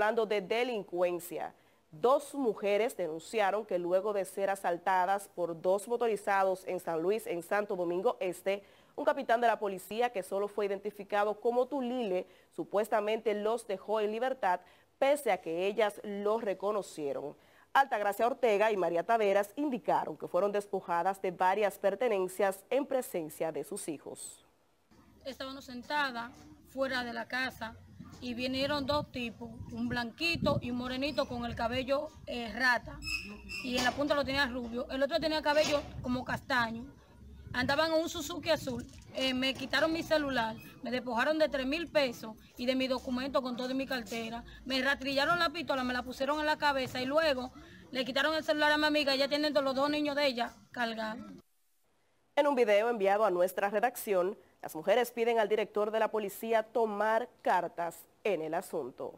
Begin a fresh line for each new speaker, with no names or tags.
Hablando de delincuencia, dos mujeres denunciaron que luego de ser asaltadas por dos motorizados en San Luis, en Santo Domingo Este, un capitán de la policía que solo fue identificado como Tulile, supuestamente los dejó en libertad, pese a que ellas los reconocieron. Altagracia Ortega y María Taveras indicaron que fueron despojadas de varias pertenencias en presencia de sus hijos.
Estábamos sentadas fuera de la casa y vinieron dos tipos, un blanquito y un morenito con el cabello eh, rata y en la punta lo tenía rubio. El otro tenía cabello como castaño. Andaban en un Suzuki azul. Eh, me quitaron mi celular, me despojaron de 3 mil pesos y de mi documento con todo mi cartera. Me rastrillaron la pistola, me la pusieron en la cabeza y luego le quitaron el celular a mi amiga. Ya tienen los dos niños de ella cargados.
En un video enviado a nuestra redacción, las mujeres piden al director de la policía tomar cartas en el asunto.